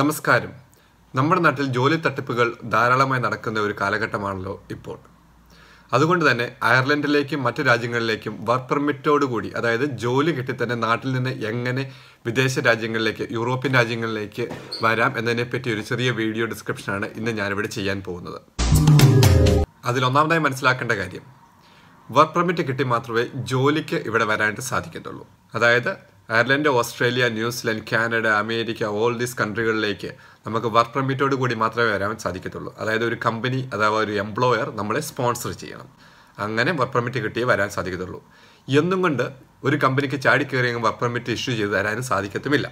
നമസ്കാരം നമ്മുടെ നാട്ടിൽ ജോലി തട്ടിപ്പുകൾ ധാരാളമായി നടക്കുന്ന ഒരു കാലഘട്ടമാണല്ലോ ഇപ്പോൾ അതുകൊണ്ട് തന്നെ അയർലൻഡിലേക്കും മറ്റു രാജ്യങ്ങളിലേക്കും വർക്ക് പെർമിറ്റോടുകൂടി അതായത് ജോലി കിട്ടി തന്നെ നാട്ടിൽ നിന്ന് എങ്ങനെ വിദേശ രാജ്യങ്ങളിലേക്ക് യൂറോപ്യൻ രാജ്യങ്ങളിലേക്ക് വരാം എന്നതിനെപ്പറ്റി ഒരു ചെറിയ വീഡിയോ ഡിസ്ക്രിപ്ഷനാണ് ഇന്ന് ഞാനിവിടെ ചെയ്യാൻ പോകുന്നത് അതിലൊന്നാമതായി മനസ്സിലാക്കേണ്ട കാര്യം വർക്ക് പെർമിറ്റ് കിട്ടി മാത്രമേ ജോലിക്ക് ഇവിടെ വരാനായിട്ട് സാധിക്കത്തുള്ളൂ അതായത് Ireland Australia New Zealand Canada America all these കൺട്രികളിലേക്ക് നമുക്ക് വർക്ക് പെർമിറ്റോട് കൂടി മാത്രമേ വരാൻ സാധിക്കത്തുള്ളൂ അതായത് ഒരു കമ്പനി അഥവാ ഒരു എംപ്ലോയർ നമ്മളെ സ്പോൺസർ ചെയ്യണം അങ്ങനെ വർക്ക് പെർമിറ്റ് കിട്ടിയേ വരാൻ സാധിക്കത്തുള്ളൂ എന്നും കൊണ്ട് ഒരു കമ്പനിക്ക് ചാടി കയറി വർക്ക് പെർമിറ്റ് ഇഷ്യൂ ചെയ്ത് തരാനും സാധിക്കത്തുമില്ല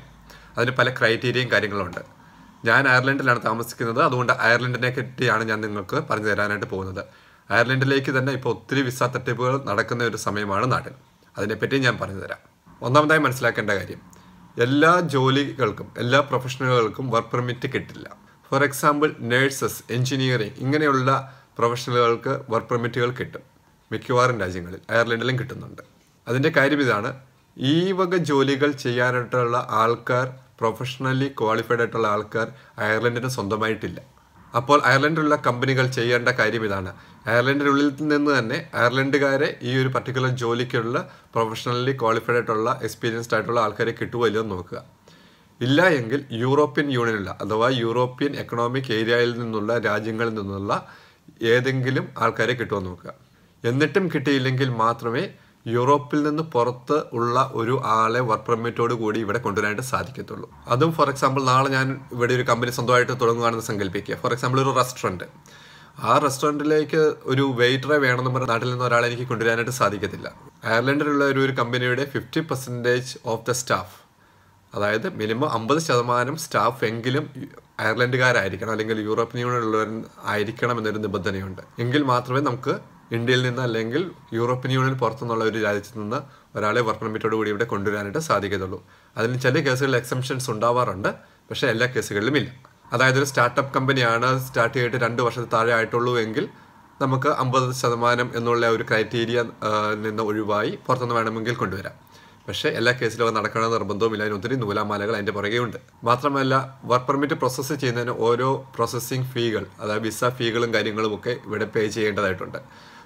അതിന് പല ക്രൈറ്റീരിയയും കാര്യങ്ങളുണ്ട് ഞാൻ അയർലൻഡിലാണ് താമസിക്കുന്നത് അതുകൊണ്ട് അയർലൻഡിനെ കിട്ടിയാണ് ഞാൻ നിങ്ങൾക്ക് പറഞ്ഞു തരാനായിട്ട് പോകുന്നത് അയർലൻഡിലേക്ക് തന്നെ ഇപ്പോൾ ഒത്തിരി വിസ തട്ടിപ്പുകൾ നടക്കുന്ന ഒരു സമയമാണ് നാട്ടിൽ അതിനെപ്പറ്റി ഞാൻ പറഞ്ഞു തരാം ഒന്നാമതായി മനസ്സിലാക്കേണ്ട കാര്യം എല്ലാ ജോലികൾക്കും എല്ലാ പ്രൊഫഷണലുകൾക്കും വർക്ക് പെർമിറ്റ് കിട്ടില്ല ഫോർ എക്സാമ്പിൾ നേഴ്സസ് എഞ്ചിനീയറിംഗ് ഇങ്ങനെയുള്ള പ്രൊഫഷണലുകൾക്ക് വർക്ക് പെർമിറ്റുകൾ കിട്ടും മിക്കവാറും രാജ്യങ്ങളിൽ അയർലൻഡിലും കിട്ടുന്നുണ്ട് അതിൻ്റെ കാര്യം ഇതാണ് ഈ വക ജോലികൾ ചെയ്യാനായിട്ടുള്ള ആൾക്കാർ പ്രൊഫഷണലി ക്വാളിഫൈഡ് ആയിട്ടുള്ള ആൾക്കാർ അയർലൻഡിന് സ്വന്തമായിട്ടില്ല അപ്പോൾ അയർലൻഡിലുള്ള കമ്പനികൾ ചെയ്യേണ്ട കാര്യം ഇതാണ് അയർലൻഡിനുള്ളിൽ നിന്ന് തന്നെ അയർലൻഡുകാരെ ഈ ഒരു പർട്ടിക്കുലർ ജോലിക്കുള്ള പ്രൊഫഷണലി ക്വാളിഫൈഡ് ആയിട്ടുള്ള എക്സ്പീരിയൻസ്ഡ് ആയിട്ടുള്ള ആൾക്കാരെ കിട്ടുമോ ഇല്ലെന്ന് നോക്കുക ഇല്ല എങ്കിൽ യൂറോപ്യൻ യൂണിയനിലുള്ള അഥവാ യൂറോപ്യൻ എക്കണോമിക് ഏരിയയിൽ നിന്നുള്ള രാജ്യങ്ങളിൽ നിന്നുള്ള ഏതെങ്കിലും ആൾക്കാരെ കിട്ടുമോ നോക്കുക എന്നിട്ടും കിട്ടിയില്ലെങ്കിൽ മാത്രമേ യൂറോപ്പിൽ നിന്ന് പുറത്ത് ഉള്ള ഒരു ആളെ വർക്ക് പെർമിറ്റോട് കൂടി ഇവിടെ കൊണ്ടുവരാനായിട്ട് സാധിക്കത്തുള്ളൂ അതും ഫോർ എക്സാമ്പിൾ നാളെ ഞാൻ ഇവിടെ ഒരു കമ്പനി സ്വന്തമായിട്ട് തുടങ്ങുകയാണെന്ന് സങ്കല്പിക്കുക ഫോർ എക്സാമ്പിൾ ഒരു റെസ്റ്റോറൻറ്റ് ആ റെസ്റ്റോറൻറ്റിലേക്ക് ഒരു വെയിറ്ററെ വേണമെന്ന് പറഞ്ഞാൽ നാട്ടിൽ നിന്ന് ഒരാളെ എനിക്ക് കൊണ്ടുവരാനായിട്ട് സാധിക്കത്തില്ല അയർലൻഡിലുള്ള ഒരു ഒരു കമ്പനിയുടെ fifty percentage of the staff അതായത് മിനിമം അമ്പത് ശതമാനം സ്റ്റാഫ് എങ്കിലും അയർലൻഡുകാരായിരിക്കണം അല്ലെങ്കിൽ യൂറോപ്യൻ യൂണിയൻ ഉള്ളവർ ആയിരിക്കണം എന്നൊരു നിബന്ധനയുണ്ട് എങ്കിൽ മാത്രമേ നമുക്ക് ഇന്ത്യയിൽ നിന്ന് അല്ലെങ്കിൽ യൂറോപ്യൻ യൂണിയൻ പുറത്തുനിന്നുള്ള ഒരു രാജ്യത്ത് നിന്ന് ഒരാളെ വർക്ക് പെർമിറ്റോട് കൂടി ഇവിടെ കൊണ്ടുവരാനായിട്ട് സാധിക്കത്തുള്ളൂ അതിന് ചില കേസുകളിൽ എക്സംഷൻസ് ഉണ്ടാവാറുണ്ട് പക്ഷേ എല്ലാ കേസുകളിലും ഇല്ല അതായത് ഒരു സ്റ്റാർട്ടപ്പ് കമ്പനിയാണ് സ്റ്റാർട്ട് ചെയ്തിട്ട് രണ്ട് വർഷത്തിൽ താഴെ ആയിട്ടുള്ളൂ എങ്കിൽ നമുക്ക് അമ്പത് ശതമാനം എന്നുള്ള ഒരു ക്രൈറ്റീരിയ നിന്ന് ഒഴിവായി പുറത്തുനിന്ന് വേണമെങ്കിൽ കൊണ്ടുവരാം പക്ഷേ എല്ലാ കേസിലും അത് നടക്കണ നിർബന്ധവുമില്ല അതിന് ഒത്തിരി നൂലാമാലകൾ അതിൻ്റെ പുറകെ ഉണ്ട് മാത്രമല്ല വർക്ക് പെർമിറ്റ് പ്രോസസ്സ് ചെയ്യുന്നതിന് ഓരോ പ്രോസസ്സിംഗ് ഫീകൾ അതായത് വിസ ഫീകളും ഒക്കെ ഇവിടെ പേ ചെയ്യേണ്ടതായിട്ടുണ്ട്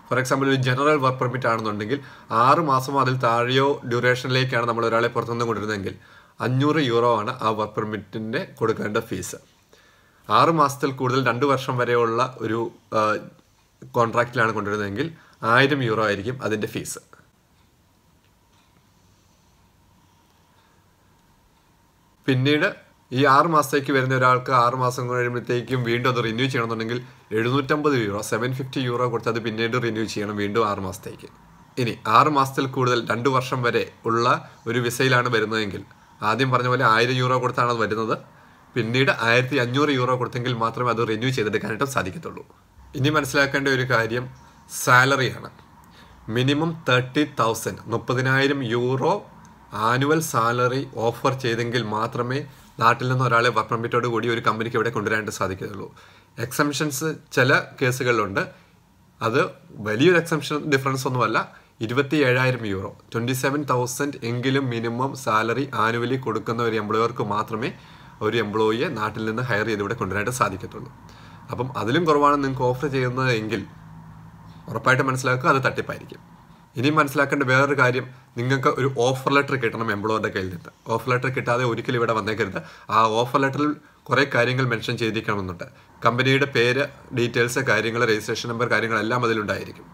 ഫോർ എക്സാമ്പിൾ ഒരു ജനറൽ വർക്ക് പെർമിറ്റ് ആണെന്നുണ്ടെങ്കിൽ ആറ് മാസം അതിൽ താഴെയോ ഡ്യൂറേഷനിലേക്കാണ് നമ്മൾ ഒരാളെ പുറത്തുനിന്ന് കൊണ്ടിരുന്നതെങ്കിൽ അഞ്ഞൂറ് യൂറോ ആണ് ആ വർക്ക് പെർമിറ്റിൻ്റെ കൊടുക്കേണ്ട ഫീസ് ആറ് മാസത്തിൽ കൂടുതൽ രണ്ട് വർഷം വരെയുള്ള ഒരു കോൺട്രാക്റ്റിലാണ് കൊണ്ടിരുന്നതെങ്കിൽ ആയിരം യൂറോ ആയിരിക്കും അതിൻ്റെ ഫീസ് പിന്നീട് ഈ ആറ് മാസത്തേക്ക് വരുന്ന ഒരാൾക്ക് ആറ് മാസം കഴിയുമ്പോഴത്തേക്കും വീണ്ടും അത് റിന്യൂ ചെയ്യണമെന്നുണ്ടെങ്കിൽ എഴുന്നൂറ്റമ്പത് യൂറോ സെവൻ ഫിഫ്റ്റി യൂറോ കൊടുത്ത് അത് പിന്നീട് റിന്യൂ ചെയ്യണം വീണ്ടും ആറ് മാസത്തേക്ക് ഇനി ആറ് മാസത്തിൽ കൂടുതൽ രണ്ട് വർഷം വരെ ഉള്ള ഒരു വിസയിലാണ് വരുന്നതെങ്കിൽ ആദ്യം പറഞ്ഞ പോലെ ആയിരം യൂറോ കൊടുത്താണ് അത് വരുന്നത് പിന്നീട് ആയിരത്തി അഞ്ഞൂറ് യൂറോ കൊടുത്തെങ്കിൽ മാത്രമേ അത് റിന്യൂ ചെയ്തെടുക്കാനായിട്ട് സാധിക്കത്തുള്ളൂ ഇനി മനസ്സിലാക്കേണ്ട ഒരു കാര്യം സാലറിയാണ് മിനിമം തേർട്ടി തൗസൻഡ് മുപ്പതിനായിരം യൂറോ ആനുവൽ സാലറി ഓഫർ ചെയ്തെങ്കിൽ മാത്രമേ നാട്ടിൽ നിന്ന് ഒരാളെ വർക്ക് പെർമിറ്റോട് കൂടി ഒരു കമ്പനിക്ക് ഇവിടെ കൊണ്ടുവരാനായിട്ട് സാധിക്കുകയുള്ളൂ എക്സംഷൻസ് ചില കേസുകളിലുണ്ട് അത് വലിയൊരു എക്സംഷൻ ഡിഫറൻസ് ഒന്നുമല്ല ഇരുപത്തി ഏഴായിരം യൂറോ ട്വൻറ്റി സെവൻ തൗസൻഡ് എങ്കിലും മിനിമം സാലറി ആനുവലി കൊടുക്കുന്ന ഒരു എംപ്ലോയർക്ക് മാത്രമേ ഒരു എംപ്ലോയിയെ നാട്ടിൽ നിന്ന് ഹയർ ചെയ്ത് ഇവിടെ കൊണ്ടുവരാനായിട്ട് സാധിക്കത്തുള്ളൂ അപ്പം അതിലും കുറവാണ് നിങ്ങൾക്ക് ഓഫർ ചെയ്യുന്നത് എങ്കിൽ ഉറപ്പായിട്ട് മനസ്സിലാക്കുക അത് തട്ടിപ്പായിരിക്കും ഇനി മനസ്സിലാക്കേണ്ട വേറൊരു കാര്യം നിങ്ങൾക്ക് ഒരു ഓഫർ ലെറ്റർ കിട്ടണം എംപ്ലോയറുടെ കയ്യിൽ നിന്ന് ഓഫർ ലെറ്റർ കിട്ടാതെ ഒരിക്കലും ഇവിടെ വന്നേക്കരുത് ആ ഓഫർ ലെറ്ററിൽ കുറേ കാര്യങ്ങൾ മെൻഷൻ ചെയ്തിരിക്കണമെന്നുണ്ട് കമ്പനിയുടെ പേര് ഡീറ്റെയിൽസ് കാര്യങ്ങൾ രജിസ്ട്രേഷൻ നമ്പർ കാര്യങ്ങളെല്ലാം അതിലുണ്ടായിരിക്കും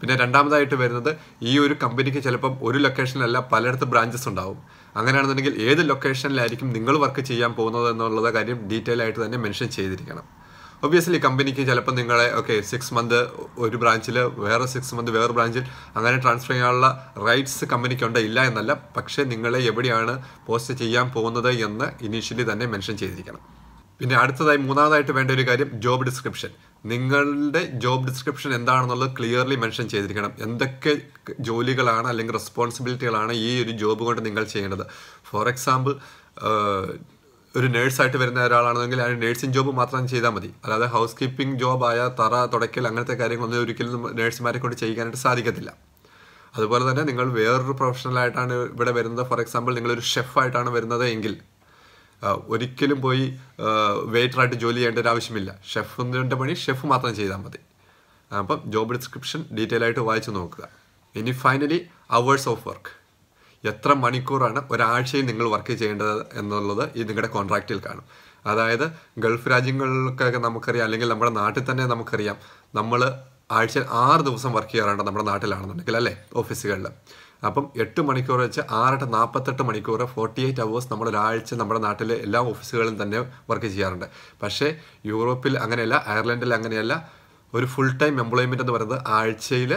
പിന്നെ രണ്ടാമതായിട്ട് വരുന്നത് ഈ ഒരു കമ്പനിക്ക് ചിലപ്പം ഒരു ലൊക്കേഷനിലല്ല പലയിടത്ത് ബ്രാഞ്ചസ് ഉണ്ടാവും അങ്ങനെയാണെന്നുണ്ടെങ്കിൽ ഏത് ലൊക്കേഷനിലായിരിക്കും നിങ്ങൾ വർക്ക് ചെയ്യാൻ പോകുന്നത് എന്നുള്ള കാര്യം ഡീറ്റെയിൽ ആയിട്ട് തന്നെ മെൻഷൻ ചെയ്തിരിക്കണം ഒബിയസ്ലി കമ്പനിക്ക് ചിലപ്പോൾ നിങ്ങളെ ഓക്കെ സിക്സ് മന്ത് ഒരു ബ്രാഞ്ചിൽ വേറെ സിക്സ് മന്ത് വേറെ ബ്രാഞ്ചിൽ അങ്ങനെ ട്രാൻസ്ഫർ ചെയ്യാനുള്ള റൈറ്റ്സ് കമ്പനിക്കുണ്ട് ഇല്ല എന്നല്ല പക്ഷേ നിങ്ങളെ എവിടെയാണ് പോസ്റ്റ് ചെയ്യാൻ പോകുന്നത് എന്ന് ഇനീഷ്യലി തന്നെ മെൻഷൻ ചെയ്തിരിക്കണം പിന്നെ അടുത്തതായി മൂന്നാമതായിട്ട് വേണ്ട ഒരു കാര്യം ജോബ് ഡിസ്ക്രിപ്ഷൻ നിങ്ങളുടെ ജോബ് ഡിസ്ക്രിപ്ഷൻ എന്താണെന്നുള്ളത് ക്ലിയർലി മെൻഷൻ ചെയ്തിരിക്കണം എന്തൊക്കെ ജോലികളാണ് അല്ലെങ്കിൽ റെസ്പോൺസിബിലിറ്റികളാണ് ഈ ഒരു ജോബ് കൊണ്ട് നിങ്ങൾ ചെയ്യേണ്ടത് ഫോർ എക്സാമ്പിൾ ഒരു നേഴ്സായിട്ട് വരുന്ന ഒരാളാണെങ്കിൽ ആ നേഴ്സിംഗ് ജോബ് മാത്രം ചെയ്താൽ മതി അല്ലാതെ ഹൗസ് കീപ്പിംഗ് ജോബായ തറ തുടയ്ക്കൽ അങ്ങനത്തെ കാര്യങ്ങളൊന്നും ഒരിക്കലും നേഴ്സുമാരെ കൊണ്ട് ചെയ്യാനായിട്ട് സാധിക്കത്തില്ല അതുപോലെ തന്നെ നിങ്ങൾ വേറൊരു പ്രൊഫഷണലായിട്ടാണ് ഇവിടെ വരുന്നത് ഫോർ എക്സാമ്പിൾ നിങ്ങളൊരു ഷെഫായിട്ടാണ് വരുന്നത് എങ്കിൽ ഒരിക്കലും പോയി വെയിറ്ററായിട്ട് ജോലി ചെയ്യേണ്ട ഒരു ആവശ്യമില്ല ഷെഫിൻ്റെ പണി ഷെഫ് മാത്രം ചെയ്താൽ മതി അപ്പം ജോബ് ഡിസ്ക്രിപ്ഷൻ ഡീറ്റെയിൽ ആയിട്ട് വായിച്ചു നോക്കുക ഇനി ഫൈനലി അവേഴ്സ് ഓഫ് വർക്ക് എത്ര മണിക്കൂറാണ് ഒരാഴ്ചയിൽ നിങ്ങൾ വർക്ക് ചെയ്യേണ്ടത് എന്നുള്ളത് ഈ നിങ്ങളുടെ കോൺട്രാക്റ്റിൽ കാണും അതായത് ഗൾഫ് രാജ്യങ്ങൾക്കൊക്കെ നമുക്കറിയാം അല്ലെങ്കിൽ നമ്മുടെ നാട്ടിൽ തന്നെ നമുക്കറിയാം നമ്മൾ ആഴ്ചയിൽ ആറ് ദിവസം വർക്ക് ചെയ്യാറുണ്ട് നമ്മുടെ നാട്ടിലാണെന്നുണ്ടെങ്കിൽ അല്ലേ ഓഫീസുകളിൽ അപ്പം എട്ട് മണിക്കൂർ വെച്ച് ആറട്ട് നാൽപ്പത്തെട്ട് മണിക്കൂർ ഫോർട്ടി എയ്റ്റ് അവേഴ്സ് നമ്മൾ ഒരാഴ്ച നമ്മുടെ നാട്ടിലെ എല്ലാ ഓഫീസുകളിലും തന്നെ വർക്ക് ചെയ്യാറുണ്ട് പക്ഷേ യൂറോപ്പിൽ അങ്ങനെയല്ല അയർലൻഡിൽ അങ്ങനെയല്ല ഒരു ഫുൾ ടൈം എംപ്ലോയ്മെൻ്റ് എന്ന് പറയുന്നത് ആഴ്ചയിൽ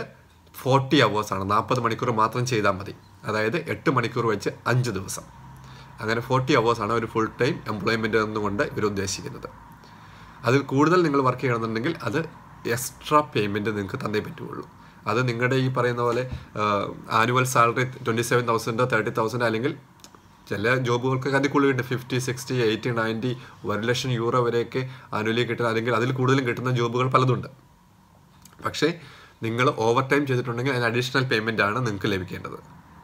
ഫോർട്ടി അവേഴ്സാണ് നാൽപ്പത് മണിക്കൂർ മാത്രം ചെയ്താൽ മതി അതായത് എട്ട് മണിക്കൂർ വെച്ച് അഞ്ച് ദിവസം അങ്ങനെ ഫോർട്ടി അവേഴ്സാണ് ഒരു ഫുൾ ടൈം എംപ്ലോയ്മെൻ്റ് എന്നുകൊണ്ട് ഇവർ ഉദ്ദേശിക്കുന്നത് അതിൽ കൂടുതൽ നിങ്ങൾ വർക്ക് ചെയ്യണമെന്നുണ്ടെങ്കിൽ അത് എക്സ്ട്രാ പേയ്മെൻറ്റ് നിങ്ങൾക്ക് തന്നേ പറ്റുള്ളൂ അത് നിങ്ങളുടെ ഈ പറയുന്ന പോലെ ആനുവൽ സാലറി ട്വൻറ്റി സെവൻ തൗസൻഡോ തേർട്ടി തൗസൻഡോ അല്ലെങ്കിൽ ചില ജോബുകൾക്ക് അതിൽ കൂടുതലുണ്ട് ഫിഫ്റ്റി സിക്സ്റ്റി എയ്റ്റി നയൻറ്റി ഒരു ലക്ഷം യൂറോ വരെയൊക്കെ ആനുവലി കിട്ടുന്ന അല്ലെങ്കിൽ അതിൽ കൂടുതലും കിട്ടുന്ന ജോബുകൾ പലതുണ്ട് പക്ഷേ നിങ്ങൾ ഓവർ ടൈം ചെയ്തിട്ടുണ്ടെങ്കിൽ അതിന് അഡീഷണൽ പേയ്മെൻ്റ് ആണ് നിങ്ങൾക്ക് ലഭിക്കേണ്ടത്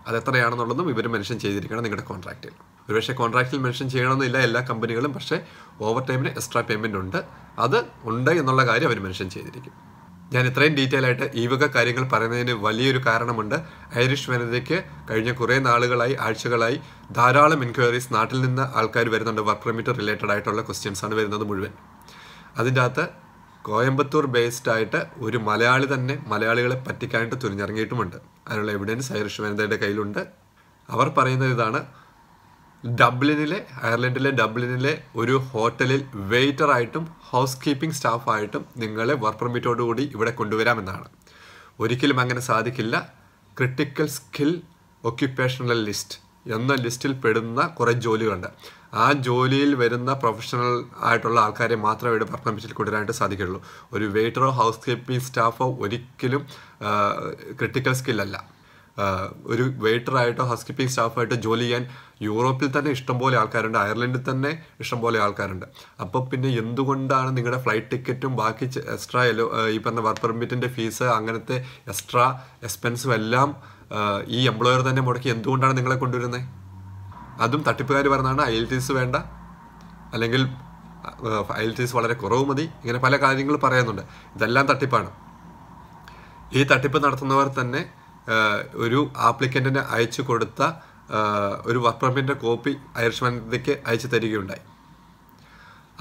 അതെത്രയാണെന്നുള്ളതും ഇവർ മെൻഷൻ ചെയ്തിരിക്കണം നിങ്ങളുടെ കോൺട്രാക്റ്റിൽ ഒരുപക്ഷെ കോൺട്രാക്റ്റിൽ മെൻഷൻ ചെയ്യണമെന്നില്ല എല്ലാ കമ്പനികളും പക്ഷേ ഓവർ ടൈമിന് എക്സ്ട്രാ പേയ്മെൻ്റ് ഉണ്ട് അത് ഉണ്ട് എന്നുള്ള കാര്യം അവർ മെൻഷൻ ചെയ്തിരിക്കും ഞാൻ ഇത്രയും ഡീറ്റെയിൽ ആയിട്ട് ഈ വക കാര്യങ്ങൾ പറയുന്നതിന് വലിയൊരു കാരണമുണ്ട് ഐറിഷ് വനിതയ്ക്ക് കഴിഞ്ഞ കുറേ നാളുകളായി ആഴ്ചകളായി ധാരാളം എൻക്വയറീസ് നാട്ടിൽ നിന്ന് ആൾക്കാർ വരുന്നുണ്ട് വർക്ക് പെർമിറ്റ് റിലേറ്റഡ് ആയിട്ടുള്ള ക്വസ്റ്റ്യൻസ് ആണ് വരുന്നത് മുഴുവൻ അതിൻ്റെ അകത്ത് കോയമ്പത്തൂർ ബേസ്ഡ് ആയിട്ട് ഒരു മലയാളി തന്നെ മലയാളികളെ പറ്റിക്കാനായിട്ട് തുനിഞ്ഞിറങ്ങിയിട്ടുമുണ്ട് അതിനുള്ള എവിഡൻസ് ഐറിഷ് വനിതയുടെ കയ്യിലുണ്ട് അവർ പറയുന്നത് ഇതാണ് ഡബ്ലിനിലെ അയർലൻഡിലെ ഡബ്ലിനിലെ ഒരു ഹോട്ടലിൽ വെയിറ്ററായിട്ടും ഹൗസ് കീപ്പിംഗ് സ്റ്റാഫായിട്ടും നിങ്ങളെ വർക്ക് പെർമിറ്റോടുകൂടി ഇവിടെ കൊണ്ടുവരാമെന്നാണ് ഒരിക്കലും അങ്ങനെ സാധിക്കില്ല ക്രിട്ടിക്കൽ സ്കിൽ ഒക്യുപ്പേഷണൽ ലിസ്റ്റ് എന്ന ലിസ്റ്റിൽ പെടുന്ന കുറേ ജോലികളുണ്ട് ആ ജോലിയിൽ വരുന്ന പ്രൊഫഷണൽ ആയിട്ടുള്ള ആൾക്കാരെ മാത്രമേ ഇവിടെ വർക്ക് പെർമിറ്റിൽ കൊണ്ടുവരാനായിട്ട് സാധിക്കുകയുള്ളൂ ഒരു വെയിറ്ററോ ഹൗസ് കീപ്പിംഗ് സ്റ്റാഫോ ഒരിക്കലും ക്രിട്ടിക്കൽ സ്കില്ലല്ല ഒരു വെയിറ്ററായിട്ടോ ഹൗസ് കീപ്പിംഗ് സ്റ്റാഫായിട്ടോ ജോലി ചെയ്യാൻ യൂറോപ്പിൽ തന്നെ ഇഷ്ടംപോലെ ആൾക്കാരുണ്ട് അയർലൻഡിൽ തന്നെ ഇഷ്ടംപോലെ ആൾക്കാരുണ്ട് അപ്പോൾ പിന്നെ എന്തുകൊണ്ടാണ് നിങ്ങളുടെ ഫ്ലൈറ്റ് ടിക്കറ്റും ബാക്കി എക്സ്ട്രാ ഈ പറഞ്ഞ വർക്ക് പെർമിറ്റിൻ്റെ ഫീസ് അങ്ങനത്തെ എക്സ്ട്രാ എക്സ്പെൻസും എല്ലാം ഈ എംപ്ലോയർ തന്നെ മുടക്കി എന്തുകൊണ്ടാണ് നിങ്ങളെ കൊണ്ടുവരുന്നത് അതും തട്ടിപ്പുകാർ പറഞ്ഞാണ് ഐ എൽ ടി എസ് വേണ്ട അല്ലെങ്കിൽ ഐ എൽ ടി എസ് വളരെ കുറവ് മതി ഇങ്ങനെ പല കാര്യങ്ങൾ പറയുന്നുണ്ട് ഇതെല്ലാം തട്ടിപ്പാണ് ഈ തട്ടിപ്പ് നടത്തുന്നവർ തന്നെ ഒരു ആപ്ലിക്കൻറ്റിന് അയച്ചു കൊടുത്ത ഒരു വർക്ക് പെർമിറ്റിൻ്റെ കോപ്പി അയർഷ്മാനിക്ക് അയച്ചു തരികയുണ്ടായി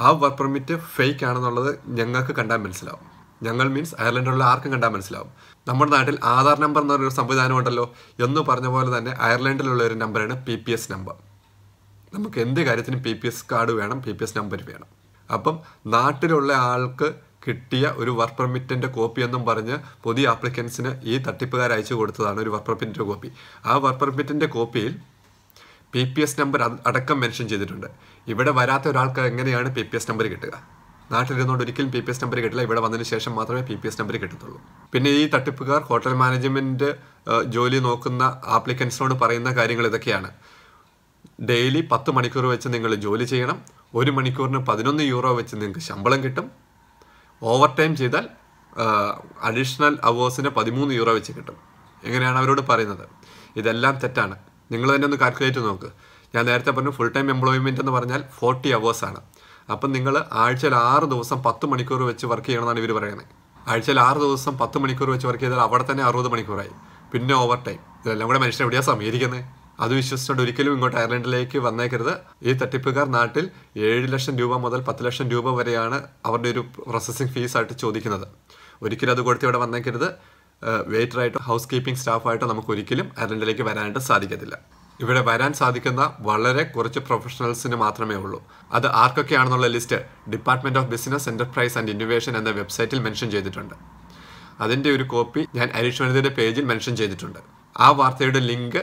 ആ വർക്ക് പെർമിറ്റ് ഫേക്ക് ആണെന്നുള്ളത് ഞങ്ങൾക്ക് കണ്ടാൽ മനസ്സിലാവും ഞങ്ങൾ മീൻസ് അയർലൻഡിലുള്ള ആർക്കും കണ്ടാൽ മനസ്സിലാവും നമ്മുടെ നാട്ടിൽ ആധാർ നമ്പർ എന്ന് ഒരു സംവിധാനം ഉണ്ടല്ലോ എന്ന് പറഞ്ഞ പോലെ തന്നെ അയർലൻഡിലുള്ള ഒരു നമ്പറാണ് പി പി എസ് നമ്പർ നമുക്ക് എന്ത് കാര്യത്തിനും പി പി എസ് കാർഡ് വേണം പി പി എസ് നമ്പർ വേണം അപ്പം നാട്ടിലുള്ള ആൾക്ക് കിട്ടിയ ഒരു വർക്ക് പെർമിറ്റിൻ്റെ കോപ്പി എന്നും പറഞ്ഞ് പുതിയ ആപ്ലിക്കൻസിന് ഈ തട്ടിപ്പുകാർ അയച്ചു കൊടുത്തതാണ് ഒരു വർക്ക് പെർമിറ്റിൻ്റെ കോപ്പി ആ വർക്ക് പെർമിറ്റിൻ്റെ കോപ്പിയിൽ പി പി എസ് നമ്പർ അടക്കം മെൻഷൻ ചെയ്തിട്ടുണ്ട് ഇവിടെ വരാത്ത ഒരാൾക്ക് എങ്ങനെയാണ് പി പി എസ് നമ്പർ കിട്ടുക നാട്ടിലിരുന്നുകൊണ്ട് ഒരിക്കലും പി പി എസ് നമ്പർ കിട്ടില്ല ഇവിടെ വന്നതിന് ശേഷം മാത്രമേ പി പി എസ് നമ്പർ കിട്ടത്തുള്ളൂ പിന്നെ ഈ തട്ടിപ്പുകാർ ഹോട്ടൽ മാനേജ്മെൻറ്റ് ജോലി നോക്കുന്ന ആപ്ലിക്കൻസിനോട് പറയുന്ന കാര്യങ്ങൾ ഇതൊക്കെയാണ് ഡെയിലി പത്ത് മണിക്കൂർ വെച്ച് നിങ്ങൾ ജോലി ചെയ്യണം ഒരു മണിക്കൂറിന് പതിനൊന്ന് യൂറോ വെച്ച് നിങ്ങൾക്ക് ശമ്പളം കിട്ടും ഓവർ ടൈം ചെയ്താൽ അഡീഷണൽ അവേഴ്സിന് പതിമൂന്ന് യൂറോ വെച്ച് കിട്ടും എങ്ങനെയാണ് അവരോട് പറയുന്നത് ഇതെല്ലാം തെറ്റാണ് നിങ്ങൾ തന്നെ ഒന്ന് കാൽക്കുലേറ്റ് നോക്ക് ഞാൻ നേരത്തെ പറഞ്ഞു ഫുൾ ടൈം എംപ്ലോയ്മെൻറ്റ് എന്ന് പറഞ്ഞാൽ ഫോർട്ടി അവേഴ്സാണ് അപ്പം നിങ്ങൾ ആഴ്ചയിൽ ആറ് ദിവസം പത്ത് മണിക്കൂർ വെച്ച് വർക്ക് ചെയ്യണമെന്നാണ് ഇവർ പറയുന്നത് ആഴ്ചയിൽ ആറ് ദിവസം പത്ത് മണിക്കൂർ വെച്ച് വർക്ക് ചെയ്താൽ അവിടെ തന്നെ അറുപത് മണിക്കൂറായി പിന്നെ ഓവർ ടൈം ഇതെല്ലാം കൂടെ മനുഷ്യൻ എവിടെയാണ് സമീരിക്കുന്നത് അത് വിശ്വസിച്ചുകൊണ്ട് ഒരിക്കലും ഇങ്ങോട്ട് അയർലൻഡിലേക്ക് വന്നേക്കരുത് ഈ തട്ടിപ്പുകാർ നാട്ടിൽ ഏഴ് ലക്ഷം രൂപ മുതൽ പത്ത് ലക്ഷം രൂപ വരെയാണ് അവരുടെ ഒരു പ്രോസസ്സിങ് ഫീസായിട്ട് ചോദിക്കുന്നത് ഒരിക്കലും അത് കൊടുത്ത് ഇവിടെ വന്നേക്കരുത് ആയിട്ടോ ഹൗസ് കീപ്പിംഗ് സ്റ്റാഫായിട്ടോ നമുക്ക് ഒരിക്കലും അയർലൻഡിലേക്ക് വരാനായിട്ട് സാധിക്കത്തില്ല ഇവിടെ വരാൻ സാധിക്കുന്ന വളരെ കുറച്ച് പ്രൊഫഷണൽസിന് മാത്രമേ ഉള്ളൂ അത് ആർക്കൊക്കെയാണെന്നുള്ള list Department of Business Enterprise and Innovation എന്ന വെബ്സൈറ്റിൽ മെൻഷൻ ചെയ്തിട്ടുണ്ട് അതിന്റെ ഒരു കോപ്പി ഞാൻ അരീഷ്മണിതയുടെ പേജിൽ മെൻഷൻ ചെയ്തിട്ടുണ്ട് ആ വാർത്തയുടെ ലിങ്ക്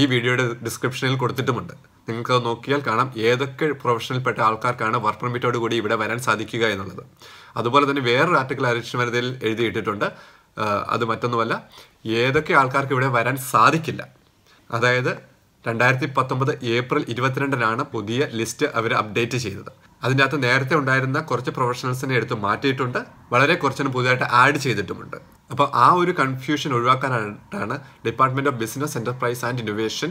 ഈ വീഡിയോയുടെ ഡിസ്ക്രിപ്ഷനിൽ കൊടുത്തിട്ടുമുണ്ട് നിങ്ങൾക്ക് നോക്കിയാൽ കാണാം ഏതൊക്കെ പ്രൊഫഷണൽപ്പെട്ട ആൾക്കാർക്കാണ് വർക്ക് പെർമിറ്റോട് കൂടി ഇവിടെ വരാൻ സാധിക്കുക എന്നുള്ളത് അതുപോലെ തന്നെ വേറൊരു ആർട്ടിക്കിൾ അരീക്ഷണവരതയിൽ എഴുതിയിട്ടിട്ടുണ്ട് അത് മറ്റൊന്നുമല്ല ഏതൊക്കെ ആൾക്കാർക്ക് ഇവിടെ വരാൻ സാധിക്കില്ല അതായത് രണ്ടായിരത്തി പത്തൊമ്പത് ഏപ്രിൽ ഇരുപത്തിരണ്ടിനാണ് പുതിയ ലിസ്റ്റ് അവർ അപ്ഡേറ്റ് ചെയ്തത് അതിൻ്റെ അകത്ത് നേരത്തെ ഉണ്ടായിരുന്ന കുറച്ച് പ്രൊഫഷണൽസിനെ എടുത്ത് മാറ്റിയിട്ടുണ്ട് വളരെ കുറച്ചിനും പുതിയതായിട്ട് ആഡ് ചെയ്തിട്ടുമുണ്ട് അപ്പോൾ ആ ഒരു കൺഫ്യൂഷൻ ഒഴിവാക്കാനായിട്ടാണ് Department of Business Enterprise and Innovation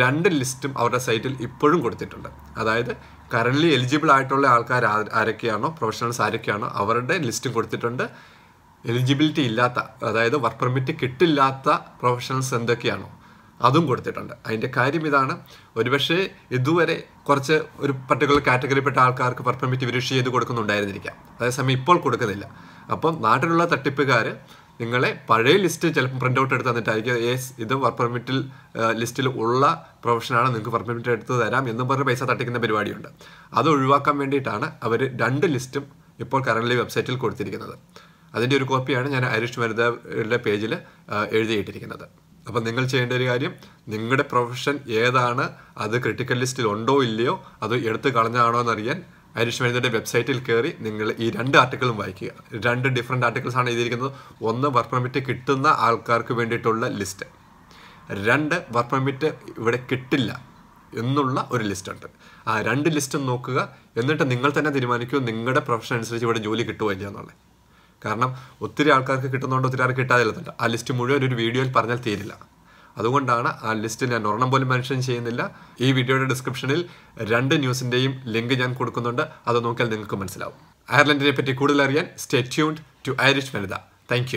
രണ്ട് ലിസ്റ്റും അവരുടെ സൈറ്റിൽ ഇപ്പോഴും കൊടുത്തിട്ടുണ്ട് അതായത് കറൻ്റ്ലി എലിജിബിൾ ആയിട്ടുള്ള ആൾക്കാർ ആരൊക്കെയാണോ പ്രൊഫഷണൽസ് ആരൊക്കെയാണോ അവരുടെ ലിസ്റ്റും കൊടുത്തിട്ടുണ്ട് എലിജിബിലിറ്റി ഇല്ലാത്ത അതായത് വർക്ക് പെർമിറ്റ് കിട്ടില്ലാത്ത പ്രൊഫഷണൽസ് എന്തൊക്കെയാണോ അതും കൊടുത്തിട്ടുണ്ട് അതിൻ്റെ കാര്യം ഇതാണ് ഒരുപക്ഷെ ഇതുവരെ കുറച്ച് ഒരു പർട്ടിക്കുലർ കാറ്റഗറിപ്പെട്ട ആൾക്കാർക്ക് പെർമിറ്റ് വിരുഷ് ചെയ്ത് കൊടുക്കുന്നുണ്ടായിരുന്നിരിക്കാം അതേസമയം ഇപ്പോൾ കൊടുക്കുന്നില്ല അപ്പം നാട്ടിലുള്ള തട്ടിപ്പുകാർ നിങ്ങളെ പഴയ ലിസ്റ്റ് ചിലപ്പോൾ പ്രിൻ്റ് ഔട്ട് എടുത്ത് തന്നിട്ടായിരിക്കും യെസ് ഇത് വർക്ക് പെർമിറ്റിൽ ലിസ്റ്റിൽ ഉള്ള പ്രൊഫഷനാണ് നിങ്ങൾക്ക് വർക്ക് പെർമിറ്റ് എടുത്ത് തരാം എന്നും പറഞ്ഞ് പൈസ തട്ടിക്കുന്ന പരിപാടിയുണ്ട് അത് ഒഴിവാക്കാൻ വേണ്ടിയിട്ടാണ് അവർ രണ്ട് ലിസ്റ്റും ഇപ്പോൾ കറൻ്റ് വെബ്സൈറ്റിൽ കൊടുത്തിരിക്കുന്നത് അതിൻ്റെ ഒരു കോപ്പിയാണ് ഞാൻ ഐറിഷ് വനിതയുടെ പേജിൽ എഴുതിയിട്ടിരിക്കുന്നത് അപ്പം നിങ്ങൾ ചെയ്യേണ്ട ഒരു കാര്യം നിങ്ങളുടെ പ്രൊഫഷൻ ഏതാണ് അത് ക്രിട്ടിക്കൽ ലിസ്റ്റിൽ ഉണ്ടോ ഇല്ലയോ അത് എടുത്തു കളഞ്ഞാണോ എന്നറിയാൻ ഐരിഷ് മരുന്നിൻ്റെ വെബ്സൈറ്റിൽ കയറി നിങ്ങൾ ഈ രണ്ട് ആർട്ടിക്കിളും വായിക്കുക രണ്ട് ഡിഫറെൻറ്റ് ആർട്ടിക്കിൾസ് ആണ് എഴുതിയിരിക്കുന്നത് ഒന്ന് വർക്ക് പെർമിറ്റ് കിട്ടുന്ന ആൾക്കാർക്ക് വേണ്ടിയിട്ടുള്ള ലിസ്റ്റ് രണ്ട് വർക്ക് പെർമിറ്റ് ഇവിടെ കിട്ടില്ല എന്നുള്ള ഒരു ലിസ്റ്റുണ്ട് ആ രണ്ട് ലിസ്റ്റും നോക്കുക എന്നിട്ട് നിങ്ങൾ തന്നെ തീരുമാനിക്കൂ നിങ്ങളുടെ പ്രൊഫഷൻ അനുസരിച്ച് ഇവിടെ ജോലി കിട്ടുമോ ഇല്ല എന്നുള്ളത് കാരണം ഒത്തിരി ആൾക്കാർക്ക് കിട്ടുന്നതുകൊണ്ട് ഒത്തിരി ആൾക്ക് കിട്ടാതിരുന്നുണ്ട് ആ ലിസ്റ്റ് മുഴുവൻ ഒരു വീഡിയോയിൽ പറഞ്ഞാൽ തീരില്ല അതുകൊണ്ടാണ് ആ ലിസ്റ്റ് ഞാൻ ഒരെണ്ണം പോലും മെൻഷൻ ചെയ്യുന്നില്ല ഈ വീഡിയോയുടെ ഡിസ്ക്രിപ്ഷനിൽ രണ്ട് ന്യൂസിൻ്റെയും ലിങ്ക് ഞാൻ കൊടുക്കുന്നുണ്ട് അത് നോക്കിയാൽ നിങ്ങൾക്ക് മനസ്സിലാവും അയർലൻഡിനെ പറ്റി കൂടുതൽ അറിയാൻ stay tuned to Irish Vanitha thank